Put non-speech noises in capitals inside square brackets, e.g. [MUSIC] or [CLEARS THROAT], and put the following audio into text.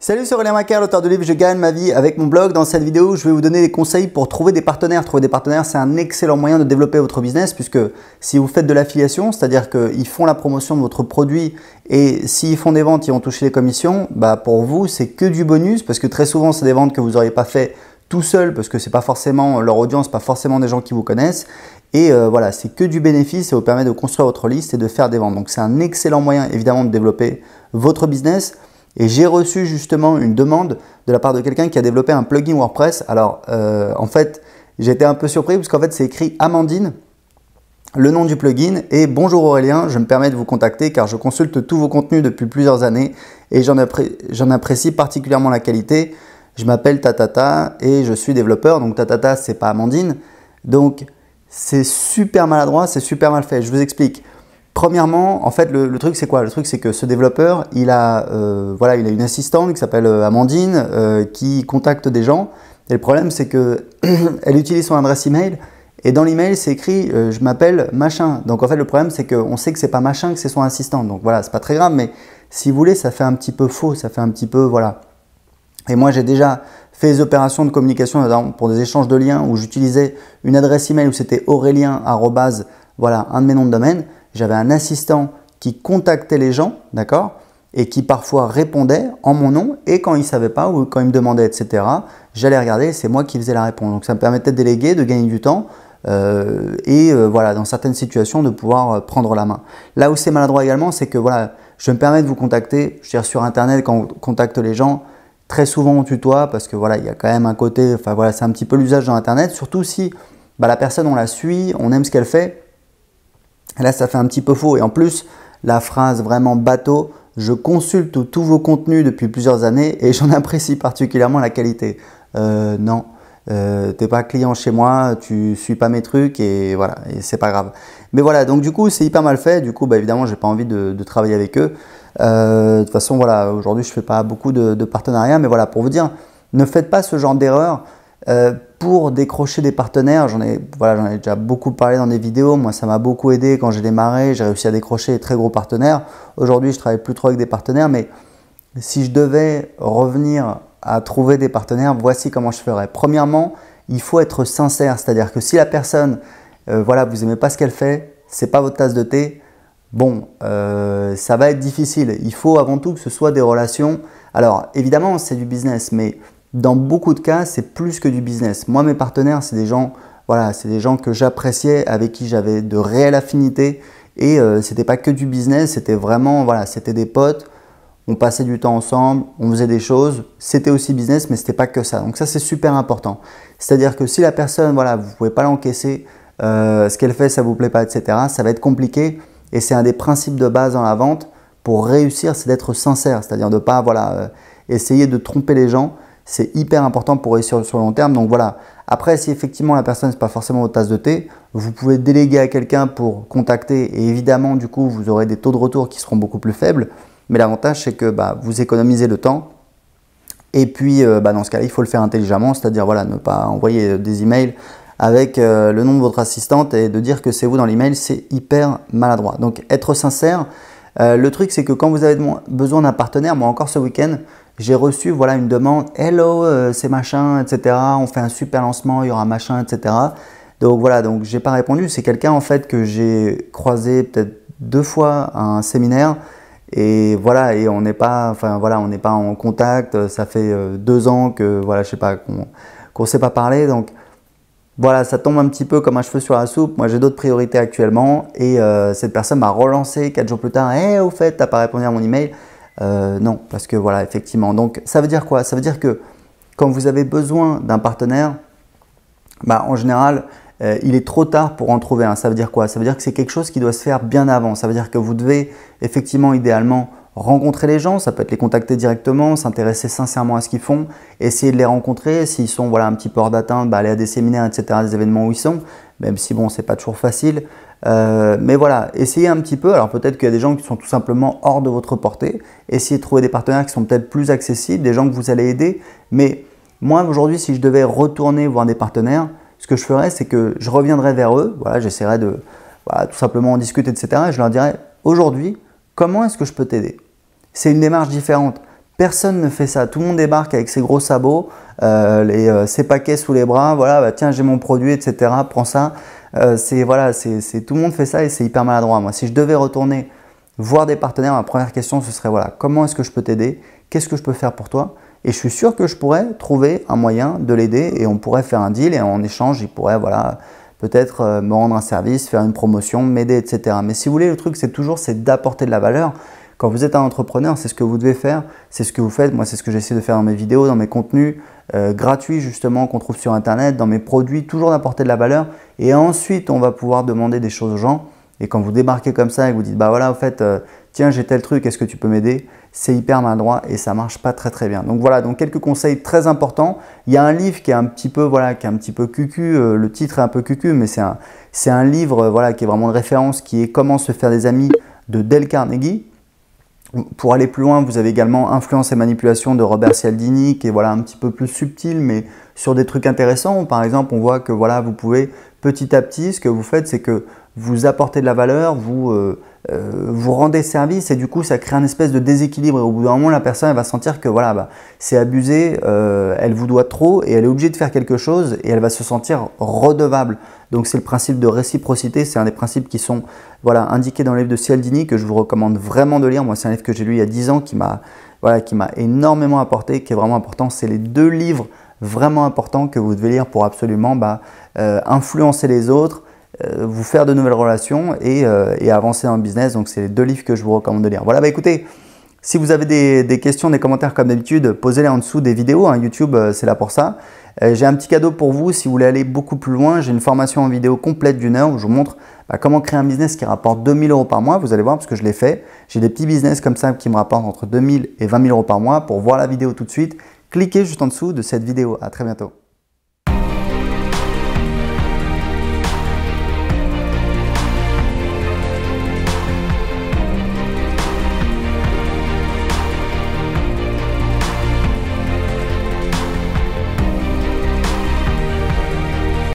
Salut, c'est Aurélien Macaire, l'auteur de livre Je gagne ma vie avec mon blog. Dans cette vidéo, je vais vous donner des conseils pour trouver des partenaires. Trouver des partenaires, c'est un excellent moyen de développer votre business puisque si vous faites de l'affiliation, c'est-à-dire qu'ils font la promotion de votre produit et s'ils font des ventes, ils vont toucher les commissions, bah pour vous, c'est que du bonus parce que très souvent, c'est des ventes que vous n'auriez pas fait tout seul parce que c'est pas forcément leur audience, pas forcément des gens qui vous connaissent. Et euh, voilà, c'est que du bénéfice, ça vous permet de construire votre liste et de faire des ventes. Donc c'est un excellent moyen évidemment de développer votre business. Et j'ai reçu justement une demande de la part de quelqu'un qui a développé un plugin WordPress. Alors, euh, en fait, j'étais un peu surpris parce qu'en fait, c'est écrit Amandine, le nom du plugin. Et bonjour Aurélien, je me permets de vous contacter car je consulte tous vos contenus depuis plusieurs années et j'en apprécie particulièrement la qualité. Je m'appelle Tatata et je suis développeur. Donc, Tatata, c'est pas Amandine. Donc, c'est super maladroit, c'est super mal fait. Je vous explique. Premièrement, en fait, le, truc c'est quoi Le truc c'est que ce développeur, il a, euh, voilà, il a une assistante qui s'appelle euh, Amandine euh, qui contacte des gens. Et le problème c'est que [CLEARS THROAT] elle utilise son adresse email et dans l'email c'est écrit je m'appelle machin. Donc en fait le problème c'est qu'on sait que c'est pas machin que c'est son assistante. Donc voilà, c'est pas très grave, mais si vous voulez, ça fait un petit peu faux, ça fait un petit peu voilà. Et moi j'ai déjà fait des opérations de communication pour des échanges de liens où j'utilisais une adresse email où c'était aurélien@ voilà un de mes noms de domaine j'avais un assistant qui contactait les gens, d'accord Et qui parfois répondait en mon nom. Et quand il ne savait pas ou quand il me demandait, etc., j'allais regarder c'est moi qui faisais la réponse. Donc ça me permettait de déléguer, de gagner du temps. Euh, et euh, voilà, dans certaines situations, de pouvoir euh, prendre la main. Là où c'est maladroit également, c'est que voilà, je me permets de vous contacter. Je veux sur Internet, quand on contacte les gens, très souvent on tutoie parce que voilà, il y a quand même un côté, enfin voilà, c'est un petit peu l'usage dans Internet, surtout si bah, la personne on la suit, on aime ce qu'elle fait, Là, ça fait un petit peu faux. Et en plus, la phrase vraiment bateau, je consulte tous vos contenus depuis plusieurs années et j'en apprécie particulièrement la qualité. Euh, non, euh, t'es pas client chez moi, tu suis pas mes trucs et voilà, et c'est pas grave. Mais voilà, donc du coup, c'est hyper mal fait. Du coup, bah, évidemment, j'ai pas envie de, travailler avec eux. Euh, de toute façon, voilà, aujourd'hui, je fais pas beaucoup de partenariats, mais voilà, pour vous dire, ne faites pas ce genre d'erreur. Euh, pour décrocher des partenaires, j'en ai, voilà, ai déjà beaucoup parlé dans des vidéos. Moi, ça m'a beaucoup aidé quand j'ai démarré. J'ai réussi à décrocher des très gros partenaires. Aujourd'hui, je travaille plus trop avec des partenaires, mais si je devais revenir à trouver des partenaires, voici comment je ferais. Premièrement, il faut être sincère, c'est-à-dire que si la personne, euh, voilà, vous aimez pas ce qu'elle fait, c'est pas votre tasse de thé, bon, euh, ça va être difficile. Il faut avant tout que ce soit des relations. Alors, évidemment, c'est du business, mais dans beaucoup de cas, c'est plus que du business. Moi, mes partenaires, c'est des gens, voilà, c'est des gens que j'appréciais, avec qui j'avais de réelles affinités. Et ce euh, c'était pas que du business, c'était vraiment, voilà, c'était des potes. On passait du temps ensemble, on faisait des choses. C'était aussi business, mais c'était pas que ça. Donc ça, c'est super important. C'est-à-dire que si la personne, voilà, vous pouvez pas l'encaisser, euh, ce qu'elle fait, ça vous plaît pas, etc. Ça va être compliqué. Et c'est un des principes de base dans la vente pour réussir, c'est d'être sincère, c'est-à-dire de pas, voilà, euh, essayer de tromper les gens c'est hyper important pour réussir sur le long terme. Donc voilà. Après, si effectivement la personne n'est pas forcément votre tasse de thé, vous pouvez déléguer à quelqu'un pour contacter et évidemment, du coup, vous aurez des taux de retour qui seront beaucoup plus faibles. Mais l'avantage, c'est que bah, vous économisez le temps. Et puis, euh, bah, dans ce cas-là, il faut le faire intelligemment, c'est-à-dire voilà, ne pas envoyer euh, des emails avec euh, le nom de votre assistante et de dire que c'est vous dans l'email, c'est hyper maladroit. Donc, être sincère euh, le truc, c'est que quand vous avez besoin d'un partenaire, moi encore ce week-end, j'ai reçu voilà une demande Hello, euh, c'est machin, etc. On fait un super lancement, il y aura machin, etc. Donc voilà, donc j'ai pas répondu. C'est quelqu'un en fait que j'ai croisé peut-être deux fois à un séminaire. Et voilà, et on n'est pas, enfin voilà, on n'est pas en contact. Ça fait euh, deux ans que voilà, je sais pas qu'on ne s'est pas parlé. Donc voilà, ça tombe un petit peu comme un cheveu sur la soupe. Moi, j'ai d'autres priorités actuellement. Et euh, cette personne m'a relancé quatre jours plus tard. Eh, au fait, t'as pas répondu à mon email. Euh, non, parce que voilà, effectivement. Donc, ça veut dire quoi Ça veut dire que quand vous avez besoin d'un partenaire, bah, en général, euh, il est trop tard pour en trouver un. Ça veut dire quoi Ça veut dire que c'est quelque chose qui doit se faire bien avant. Ça veut dire que vous devez effectivement, idéalement, rencontrer les gens, ça peut être les contacter directement, s'intéresser sincèrement à ce qu'ils font, essayer de les rencontrer, s'ils sont voilà, un petit peu hors d'atteinte, bah, aller à des séminaires, etc., des événements où ils sont, même si bon, c'est pas toujours facile. Euh, mais voilà, essayez un petit peu. Alors peut-être qu'il y a des gens qui sont tout simplement hors de votre portée. Essayez de trouver des partenaires qui sont peut-être plus accessibles, des gens que vous allez aider. Mais moi aujourd'hui, si je devais retourner voir des partenaires, ce que je ferais, c'est que je reviendrais vers eux. Voilà, j'essaierais de tout simplement en discuter, etc. Et je leur dirais aujourd'hui, comment est-ce que je peux t'aider c'est une démarche différente. Personne ne fait ça. Tout le monde débarque avec ses gros sabots, euh, les, euh, ses paquets sous les bras. Voilà, bah, tiens, j'ai mon produit, etc. Prends ça. Euh, c'est voilà, c'est tout le monde fait ça et c'est hyper maladroit. Moi, si je devais retourner voir des partenaires, ma première question ce serait voilà, comment est-ce que je peux t'aider Qu'est-ce que je peux faire pour toi Et je suis sûr que je pourrais trouver un moyen de l'aider et on pourrait faire un deal et en échange, il pourrait voilà peut-être me rendre un service, faire une promotion, m'aider, etc. Mais si vous voulez, le truc c'est toujours c'est d'apporter de la valeur quand vous êtes un entrepreneur, c'est ce que vous devez faire, c'est ce que vous faites. Moi, c'est ce que j'essaie de faire dans mes vidéos, dans mes contenus euh, gratuits justement qu'on trouve sur Internet, dans mes produits, toujours d'apporter de la valeur. Et ensuite, on va pouvoir demander des choses aux gens. Et quand vous débarquez comme ça et que vous dites, bah voilà, au fait, euh, tiens, j'ai tel truc, est-ce que tu peux m'aider C'est hyper maladroit et ça marche pas très très bien. Donc voilà, donc quelques conseils très importants. Il y a un livre qui est un petit peu, voilà, qui est un petit peu cucu, euh, le titre est un peu cucu, mais c'est un, livre, voilà, qui est vraiment de référence, qui est Comment se faire des amis de Del Carnegie. Pour aller plus loin, vous avez également Influence et manipulation de Robert Cialdini, qui est voilà, un petit peu plus subtil, mais sur des trucs intéressants. Par exemple, on voit que voilà, vous pouvez petit à petit, ce que vous faites, c'est que vous apportez de la valeur, vous, euh, euh, vous rendez service et du coup ça crée un espèce de déséquilibre et au bout d'un moment la personne va sentir que voilà bah, c'est abusé, euh, elle vous doit trop et elle est obligée de faire quelque chose et elle va se sentir redevable. Donc c'est le principe de réciprocité, c'est un des principes qui sont voilà, indiqué dans le livre de Cialdini que je vous recommande vraiment de lire. Moi, c'est un livre que j'ai lu il y a 10 ans qui m'a voilà, énormément apporté, qui est vraiment important. C'est les deux livres vraiment importants que vous devez lire pour absolument bah, euh, influencer les autres, euh, vous faire de nouvelles relations et, euh, avancer en business. Donc, c'est les deux livres que je vous recommande de lire. Voilà, bah écoutez. Si vous avez des, questions, des commentaires comme d'habitude, posez-les en dessous des vidéos. Hein. YouTube, c'est là pour ça. J'ai un petit cadeau pour vous si vous voulez aller beaucoup plus loin. J'ai une formation en vidéo complète d'une heure où je vous montre bah, comment créer un business qui rapporte 2000 euros par mois Vous allez voir, parce que je l'ai fait. J'ai des petits business comme ça qui me rapportent entre 2000 et 20 000 euros par mois. Pour voir la vidéo tout de suite, cliquez juste en dessous de cette vidéo. À très bientôt.